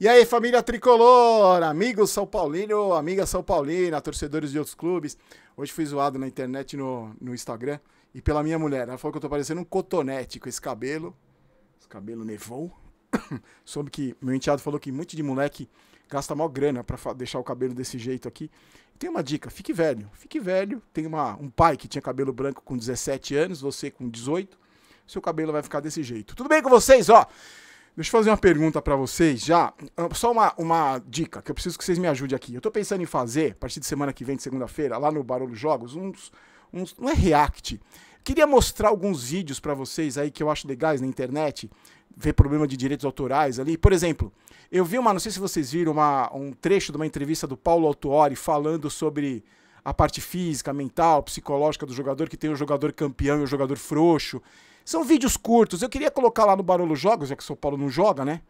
E aí, família tricolor, amigos São Paulino, amiga São Paulina, torcedores de outros clubes. Hoje fui zoado na internet, no, no Instagram, e pela minha mulher. Ela falou que eu tô parecendo um cotonete com esse cabelo. Esse cabelo nevou. Soube que meu enteado falou que muito de moleque gasta mal grana para deixar o cabelo desse jeito aqui. tem uma dica, fique velho. Fique velho. Tem uma, um pai que tinha cabelo branco com 17 anos, você com 18. Seu cabelo vai ficar desse jeito. Tudo bem com vocês, ó? Deixa eu fazer uma pergunta para vocês já. Ah, só uma, uma dica, que eu preciso que vocês me ajudem aqui. Eu tô pensando em fazer, a partir de semana que vem, de segunda-feira, lá no Barulho Jogos, uns, uns. Não é React. Queria mostrar alguns vídeos para vocês aí que eu acho legais na internet, ver problema de direitos autorais ali. Por exemplo, eu vi uma, não sei se vocês viram, uma, um trecho de uma entrevista do Paulo Autuori falando sobre a parte física, mental, psicológica do jogador, que tem o jogador campeão e o jogador frouxo. São vídeos curtos. Eu queria colocar lá no Barulho Jogos, já é que São Paulo não joga, né?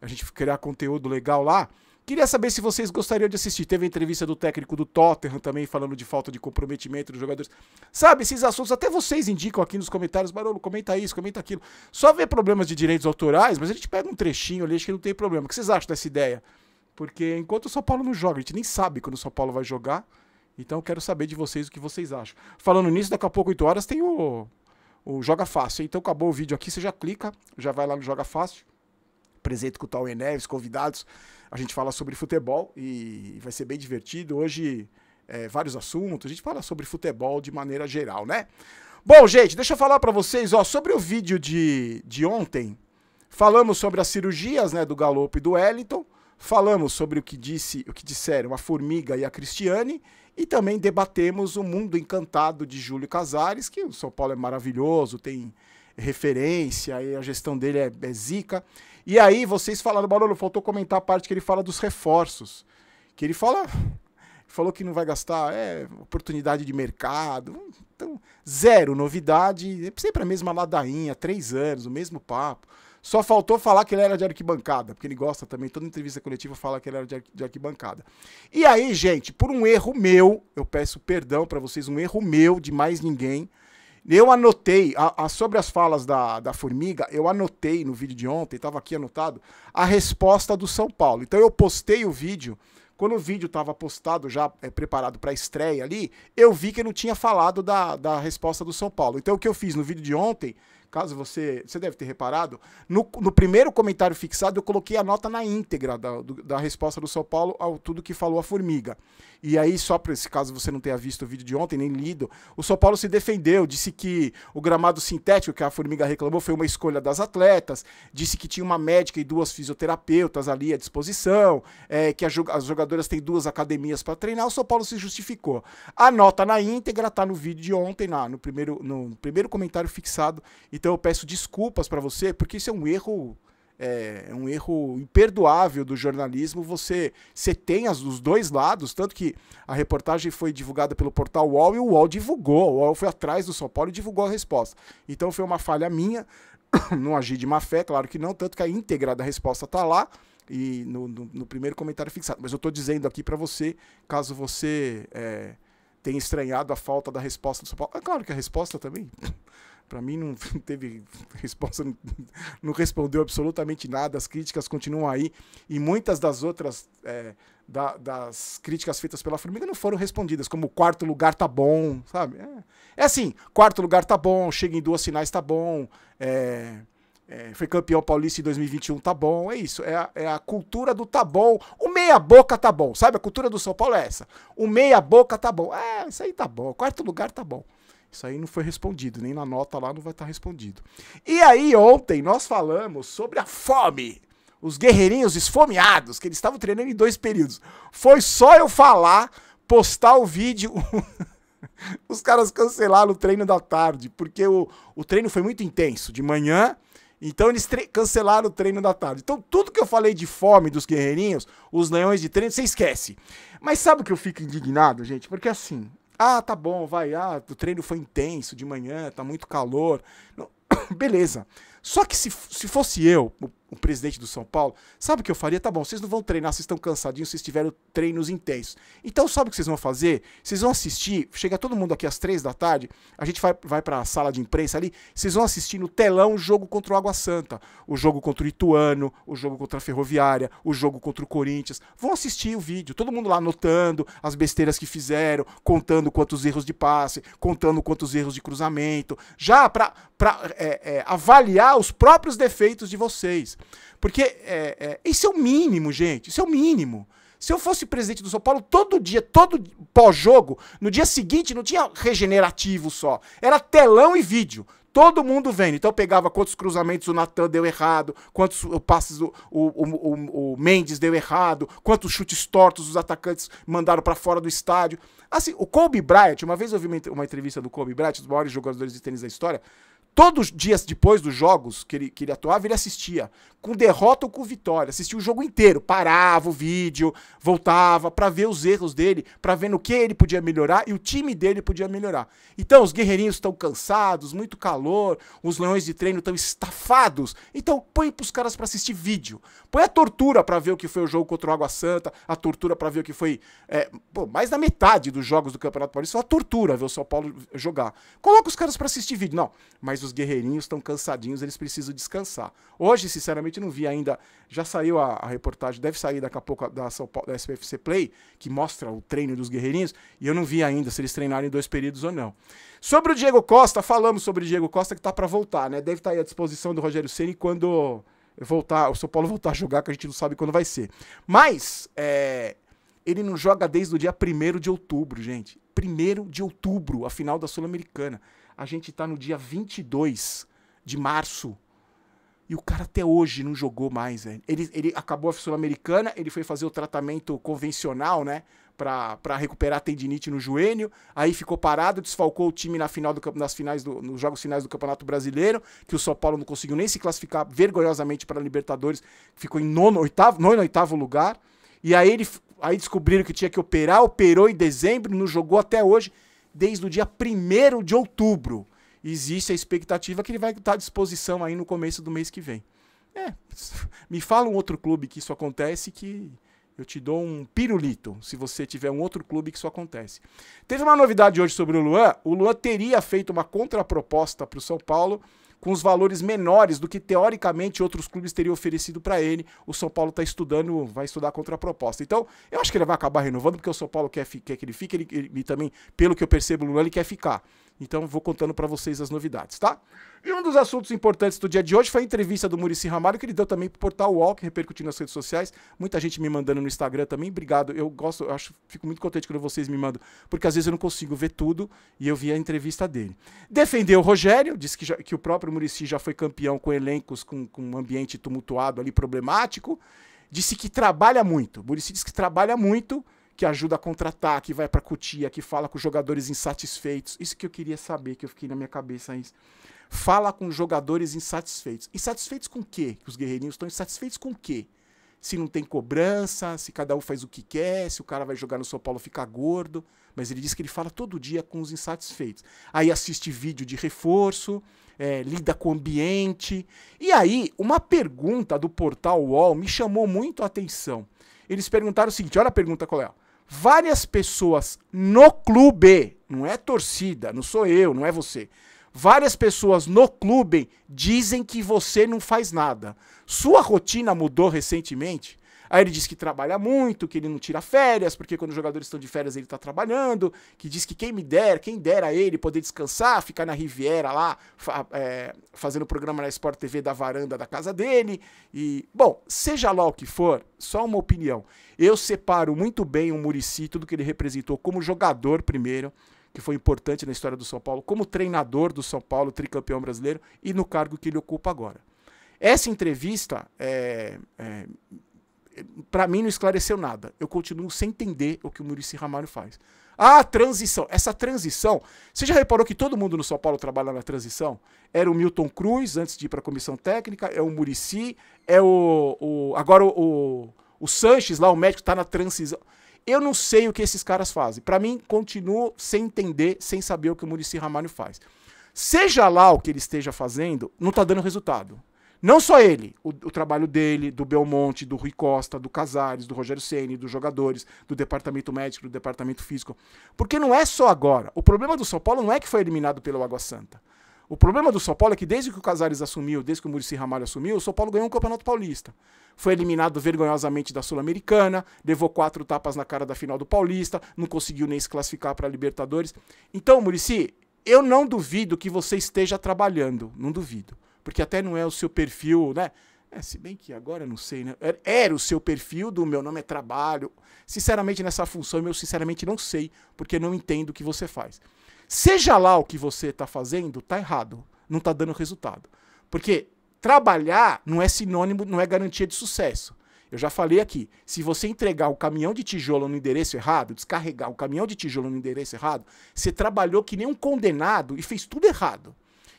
A gente criar conteúdo legal lá. Queria saber se vocês gostariam de assistir. Teve a entrevista do técnico do Tottenham também falando de falta de comprometimento dos jogadores. Sabe, esses assuntos até vocês indicam aqui nos comentários. Barolo, comenta isso, comenta aquilo. Só vê problemas de direitos autorais, mas a gente pega um trechinho ali, acho que não tem problema. O que vocês acham dessa ideia? Porque enquanto o São Paulo não joga, a gente nem sabe quando o São Paulo vai jogar. Então quero saber de vocês o que vocês acham. Falando nisso, daqui a pouco, 8 horas, tem o o Joga Fácil. Então acabou o vídeo aqui, você já clica, já vai lá no Joga Fácil. Presente com o Tauê Neves, convidados. A gente fala sobre futebol e vai ser bem divertido. Hoje, é, vários assuntos. A gente fala sobre futebol de maneira geral, né? Bom, gente, deixa eu falar para vocês, ó, sobre o vídeo de, de ontem. Falamos sobre as cirurgias, né, do Galope e do Wellington. Falamos sobre o que disse, o que disseram a Formiga e a Cristiane e também debatemos o mundo encantado de Júlio Casares, que o São Paulo é maravilhoso, tem referência, e a gestão dele é, é zica. E aí vocês falaram, Barolo, faltou comentar a parte que ele fala dos reforços. Que ele fala. Falou que não vai gastar, é oportunidade de mercado. Então, zero novidade, sempre a mesma ladainha, três anos, o mesmo papo. Só faltou falar que ele era de arquibancada, porque ele gosta também, toda entrevista coletiva fala que ele era de arquibancada. E aí, gente, por um erro meu, eu peço perdão para vocês, um erro meu de mais ninguém. Eu anotei, a, a, sobre as falas da, da Formiga, eu anotei no vídeo de ontem, estava aqui anotado, a resposta do São Paulo. Então eu postei o vídeo, quando o vídeo estava postado, já é, preparado para estreia ali, eu vi que eu não tinha falado da, da resposta do São Paulo. Então o que eu fiz no vídeo de ontem, caso você. Você deve ter reparado. No, no primeiro comentário fixado, eu coloquei a nota na íntegra da, do, da resposta do São Paulo ao tudo que falou a Formiga. E aí, só para esse caso você não tenha visto o vídeo de ontem, nem lido, o São Paulo se defendeu, disse que o gramado sintético que a Formiga reclamou foi uma escolha das atletas, disse que tinha uma médica e duas fisioterapeutas ali à disposição, é, que as jogadoras têm duas academias para treinar. O São Paulo se justificou. A nota na íntegra está no vídeo de ontem, na, no, primeiro, no primeiro comentário fixado e então eu peço desculpas para você, porque isso é um erro é, é, um erro imperdoável do jornalismo. Você, você tem as, os dois lados, tanto que a reportagem foi divulgada pelo portal UOL e o UOL divulgou. O UOL foi atrás do São Paulo e divulgou a resposta. Então foi uma falha minha, não agi de má fé, claro que não, tanto que a íntegra da resposta está lá e no, no, no, primeiro comentário fixado. Mas eu estou dizendo aqui para você, caso você é, tenha estranhado a falta da resposta do São Paulo. É claro que a resposta também. Para mim não teve resposta, não respondeu absolutamente nada. As críticas continuam aí e muitas das outras é, da, das críticas feitas pela Formiga não foram respondidas, como quarto lugar tá bom, sabe? É, é assim, quarto lugar tá bom, chega em duas finais tá bom, é, é, foi campeão paulista em 2021, tá bom, é isso. É a, é a, cultura do tá bom. O meia boca tá bom, sabe? A cultura do São Paulo é essa. O meia boca tá bom. É, isso aí tá bom. Quarto lugar tá bom. Isso aí não foi respondido, nem na nota lá não vai estar tá respondido. E aí, ontem nós falamos sobre a fome. Os guerreirinhos esfomeados, que eles estavam treinando em dois períodos. Foi só eu falar, postar o vídeo. Os caras cancelaram o treino da tarde, porque o, o treino foi muito intenso de manhã. Então eles cancelaram o treino da tarde. Então tudo que eu falei de fome dos guerreirinhos, os leões de treino, você esquece. Mas sabe o que eu fico indignado, gente? Porque assim, ah, tá bom, vai. Ah, o treino foi intenso de manhã, tá muito calor. Beleza. Só que se, se fosse eu, o, o, presidente do São Paulo, sabe o que eu faria? Tá bom, vocês não vão treinar, vocês estão cansadinhos, vocês tiveram treinos intensos. Então sabe o que vocês vão fazer? Vocês vão assistir, chega todo mundo aqui às três da tarde, a gente vai, vai para a sala de imprensa ali, vocês vão assistir no telão o jogo contra o Água Santa, o jogo contra o Ituano, o jogo contra a Ferroviária, o jogo contra o Corinthians. Vão assistir o vídeo, todo mundo lá anotando as besteiras que fizeram, contando quantos erros de passe, contando quantos erros de cruzamento, já para é, é, avaliar enxergar os próprios defeitos de vocês. Porque é, é, isso é o mínimo, gente. Isso é o mínimo. Se eu fosse presidente do São Paulo, todo dia, todo pós-jogo, no dia seguinte não tinha regenerativo só. Era telão e vídeo. Todo mundo vendo. Então eu pegava quantos cruzamentos o Natan deu errado, quantos passes o, o, o, o, Mendes deu errado, quantos chutes tortos os atacantes mandaram para fora do estádio. Assim, o Kobe Bryant, uma vez eu vi uma, uma entrevista do Kobe Bryant, um dos maiores jogadores de tênis da história, Todos os dias depois dos jogos que ele, que ele atuava, ele assistia. Com derrota ou com vitória. Assistia o jogo inteiro. Parava o vídeo, voltava para ver os erros dele, para ver no que ele podia melhorar e o time dele podia melhorar. Então, os guerreirinhos estão cansados, muito calor, os leões de treino estão estafados. Então, põe pros caras para assistir vídeo. Põe a tortura para ver o que foi o jogo contra o Água Santa, a tortura para ver o que foi. É, pô, mais da metade dos jogos do Campeonato Paulista foi a tortura ver o São Paulo jogar. Coloca os caras para assistir vídeo. Não, mas mas os guerreirinhos estão cansadinhos, eles precisam descansar. Hoje, sinceramente, não vi ainda. Já saiu a, a reportagem, deve sair daqui a pouco da, da SPFC Play, que mostra o treino dos guerreirinhos, e eu não vi ainda se eles treinaram em dois períodos ou não. Sobre o Diego Costa, falamos sobre o Diego Costa que está para voltar, né? Deve estar tá aí à disposição do Rogério Ceni quando voltar, o São Paulo voltar a jogar, que a gente não sabe quando vai ser. Mas é, ele não joga desde o dia 1 de outubro, gente. 1 de outubro, a final da Sul-Americana. A gente está no dia 22 de março. E o cara até hoje não jogou mais, velho. Ele, ele acabou a Sul-Americana, ele foi fazer o tratamento convencional, né? Pra, pra recuperar a tendinite no joelho. Aí ficou parado, desfalcou o time na final do, nas finais do, nos jogos finais do Campeonato Brasileiro, que o São Paulo não conseguiu nem se classificar vergonhosamente para Libertadores. Ficou em nono, oitavo, nono, oitavo lugar. E aí ele aí descobriram que tinha que operar, operou em dezembro, não jogou até hoje desde o dia 1 de outubro. Existe a expectativa que ele vai estar à disposição aí no começo do mês que vem. É, me fala um outro clube que isso acontece que eu te dou um pirulito se você tiver um outro clube que isso acontece. Teve uma novidade hoje sobre o Luan. O Luan teria feito uma contraproposta para o São Paulo com os valores menores do que teoricamente outros clubes teriam oferecido para ele. O São Paulo está estudando, vai estudar contra a proposta. Então, eu acho que ele vai acabar renovando, porque o São Paulo quer, quer que ele fique, ele, ele, e também, pelo que eu percebo, o Lula ele quer ficar. Então, vou contando para vocês as novidades, tá? E um dos assuntos importantes do dia de hoje foi a entrevista do Murici Ramalho, que ele deu também para o portal UOL, que repercutiu nas redes sociais. Muita gente me mandando no Instagram também. Obrigado. Eu gosto, eu acho, fico muito contente quando vocês me mandam, porque às vezes eu não consigo ver tudo e eu vi a entrevista dele. Defendeu o Rogério, disse que, já, que o próprio próprio Murici já foi campeão com elencos com, com um ambiente tumultuado ali, problemático, disse que trabalha muito. Murici disse que trabalha muito, que ajuda a contratar, que vai para cutia, que fala com jogadores insatisfeitos. Isso que eu queria saber, que eu fiquei na minha cabeça isso. Fala com jogadores insatisfeitos. Insatisfeitos com o quê? Os guerreirinhos estão insatisfeitos com o quê? se não tem cobrança, se cada um faz o que quer, se o cara vai jogar no São Paulo ficar gordo. Mas ele diz que ele fala todo dia com os insatisfeitos. Aí assiste vídeo de reforço, é, lida com o ambiente. E aí, uma pergunta do portal UOL me chamou muito a atenção. Eles perguntaram o seguinte: olha a pergunta qual é. Várias pessoas no clube, não é torcida, não sou eu, não é você Várias pessoas no clube dizem que você não faz nada. Sua rotina mudou recentemente? Aí ele diz que trabalha muito, que ele não tira férias, porque quando os jogadores estão de férias ele está trabalhando, que diz que quem me der, quem der a ele poder descansar, ficar na Riviera lá, fa é, fazendo programa na Sport TV da varanda da casa dele. E, bom, seja lá o que for, só uma opinião. Eu separo muito bem o Murici, tudo que ele representou como jogador primeiro, que foi importante na história do São Paulo, como treinador do São Paulo, tricampeão brasileiro, e no cargo que ele ocupa agora. Essa entrevista, é, é, para mim, não esclareceu nada. Eu continuo sem entender o que o Murici Ramalho faz. Ah, transição. Essa transição. Você já reparou que todo mundo no São Paulo trabalha na transição? Era o Milton Cruz antes de ir para a comissão técnica, é o Murici, é o. o agora o, o, o Sanches lá, o médico, está na transição. Eu não sei o que esses caras fazem. Para mim, continuo sem entender, sem saber o que o Murici Ramalho faz. Seja lá o que ele esteja fazendo, não está dando resultado. Não só ele, o, o, trabalho dele, do Belmonte, do Rui Costa, do Casares, do Rogério Ceni, dos jogadores, do departamento médico, do departamento físico. Porque não é só agora. O problema do São Paulo não é que foi eliminado pelo Água Santa. O problema do São Paulo é que desde que o Casares assumiu, desde que o Murici Ramalho assumiu, o São Paulo ganhou o um Campeonato Paulista. Foi eliminado vergonhosamente da Sul-Americana, levou quatro tapas na cara da final do Paulista, não conseguiu nem se classificar para a Libertadores. Então, Murici, eu não duvido que você esteja trabalhando, não duvido. Porque até não é o seu perfil, né? É, se bem que agora não sei, né? É, era o seu perfil do meu nome é trabalho. Sinceramente, nessa função, eu sinceramente não sei, porque não entendo o que você faz. Seja lá o que você está fazendo, tá errado. Não está dando resultado. Porque trabalhar não é sinônimo, não é garantia de sucesso. Eu já falei aqui, se você entregar o caminhão de tijolo no endereço errado, descarregar o caminhão de tijolo no endereço errado, você trabalhou que nem um condenado e fez tudo errado.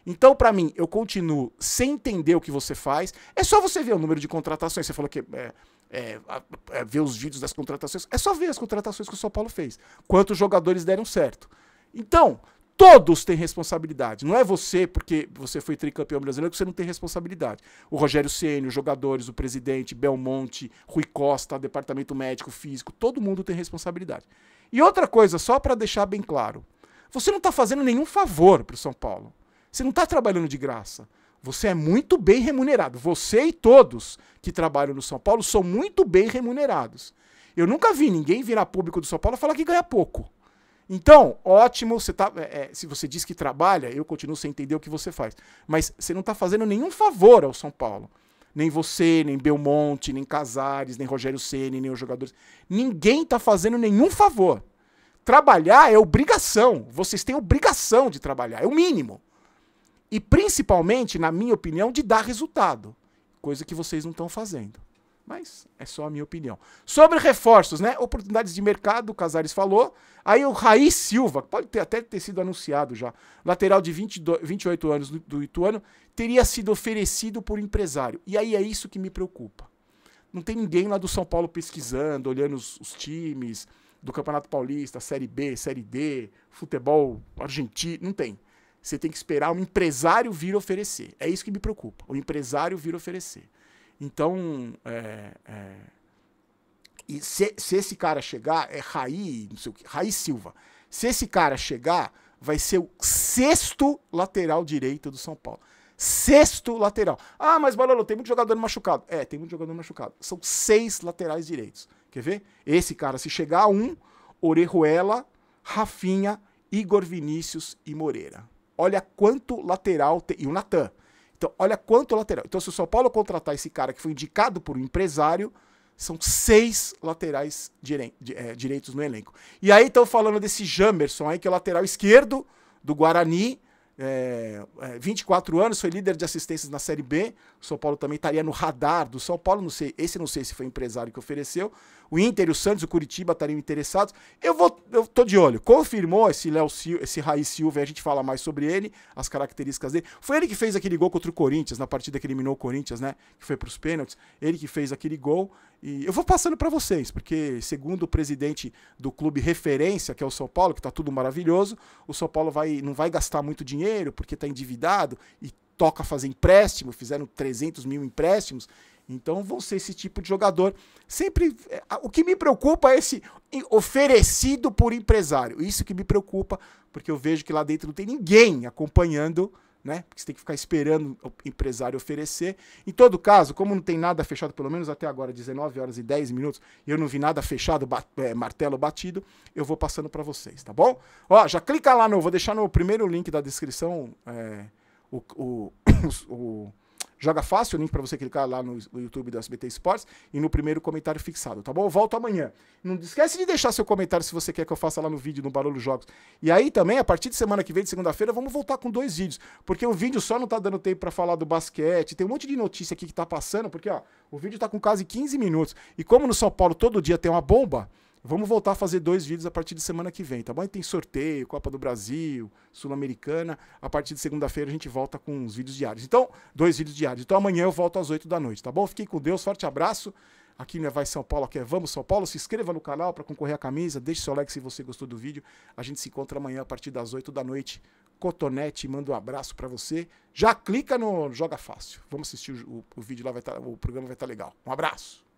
Então, para mim, eu continuo sem entender o que você faz. É só você ver o número de contratações. Você falou que é, é, é, ver os vídeos das contratações. É só ver as contratações que o São Paulo fez. Quantos jogadores deram certo? Então, todos têm responsabilidade. Não é você, porque você foi tricampeão brasileiro, que você não tem responsabilidade. O Rogério Ceni, os jogadores, o presidente, Belmonte, Rui Costa, departamento médico, físico, todo mundo tem responsabilidade. E outra coisa, só para deixar bem claro, você não está fazendo nenhum favor para o São Paulo. Você não está trabalhando de graça. Você é muito bem remunerado. Você e todos que trabalham no São Paulo são muito bem remunerados. Eu nunca vi ninguém virar público do São Paulo falar que ganha pouco. Então, ótimo, você tá, é, é, se você diz que trabalha, eu continuo sem entender o que você faz. Mas você não está fazendo nenhum favor ao São Paulo. Nem você, nem Belmonte, nem Casares, nem Rogério Ceni, nem os jogadores. Ninguém está fazendo nenhum favor. Trabalhar é obrigação. Vocês têm obrigação de trabalhar, é o mínimo. E principalmente, na minha opinião, de dar resultado. Coisa que vocês não estão fazendo. Mas é só a minha opinião. Sobre reforços, né? Oportunidades de mercado, o Casares falou. Aí o Raiz Silva, pode ter, até ter sido anunciado já, lateral de 22, 28 anos do, do Ituano, teria sido oferecido por empresário. E aí é isso que me preocupa. Não tem ninguém lá do São Paulo pesquisando, olhando os, os times do Campeonato Paulista, Série B, Série D, futebol argentino, não tem. Você tem que esperar um empresário vir oferecer. É isso que me preocupa. O empresário vir oferecer. Então, é, é, e se, se, esse cara chegar, é Raí, não sei o que, Raí Silva. Se esse cara chegar, vai ser o sexto lateral direito do São Paulo. Sexto lateral. Ah, mas Balolo, tem muito jogador machucado. É, tem muito jogador machucado. São seis laterais direitos. Quer ver? Esse cara, se chegar a um, Orejuela, Rafinha, Igor Vinícius e Moreira. Olha quanto lateral tem. E o Natan. Então, olha quanto lateral. Então, se o São Paulo contratar esse cara que foi indicado por um empresário, são seis laterais dire... é, eh, direitos no elenco. E aí estão falando desse Jamerson aí, que é o lateral esquerdo do Guarani, é, 24 é, anos, foi líder de assistências na Série B. O São Paulo também estaria no radar do São Paulo. Não sei, esse não sei se foi empresário que ofereceu. O Inter, o Santos, o Curitiba estariam interessados. Eu vou, eu tô de olho. Confirmou esse Léo esse Raiz Silva, a gente fala mais sobre ele, as características dele. Foi ele que fez aquele gol contra o Corinthians, na partida que eliminou o Corinthians, né? Que foi para os pênaltis. Ele que fez aquele gol. E eu vou passando para vocês, porque segundo o presidente do clube referência, que é o São Paulo, que está tudo maravilhoso, o São Paulo vai, não vai gastar muito dinheiro dinheiro, porque está endividado e toca fazer empréstimo, fizeram 300 mil empréstimos. Então vão ser esse tipo de jogador. Sempre. É, o que me preocupa é esse oferecido por empresário. Isso que me preocupa, porque eu vejo que lá dentro não tem ninguém acompanhando né? Porque você tem que ficar esperando o empresário oferecer. Em todo caso, como não tem nada fechado, pelo menos até agora, 19 horas e 10 minutos, eu não vi nada fechado, bat é, martelo batido, eu vou passando para vocês, tá bom? Ó, já clica lá no, vou deixar no primeiro link da descrição é, o, o, o Joga fácil, o link para você clicar lá no, YouTube do SBT Esportes e no primeiro comentário fixado, tá bom? volto amanhã. Não esquece de deixar seu comentário se você quer que eu faça lá no vídeo, no Barulho Jogos. E aí também, a partir de semana que vem, de segunda-feira, vamos voltar com dois vídeos, porque o vídeo só não tá dando tempo para falar do basquete, tem um monte de notícia aqui que tá passando, porque ó, o vídeo tá com quase 15 minutos. E como no São Paulo todo dia tem uma bomba, Vamos voltar a fazer dois vídeos a partir de semana que vem, tá bom? E tem sorteio, Copa do Brasil, Sul-Americana. A partir de segunda-feira a gente volta com os vídeos diários. Então, dois vídeos diários. Então amanhã eu volto às 8 da noite, tá bom? Fiquem com Deus, forte abraço. Aqui minha é Vai São Paulo, aqui é Vamos São Paulo. Se inscreva no canal para concorrer à camisa, deixe seu like se você gostou do vídeo. A gente se encontra amanhã a partir das 8 da noite. Cotonete, manda um abraço para você. Já clica no Joga Fácil. Vamos assistir o, o vídeo lá, vai tá, o programa vai estar tá legal. Um abraço.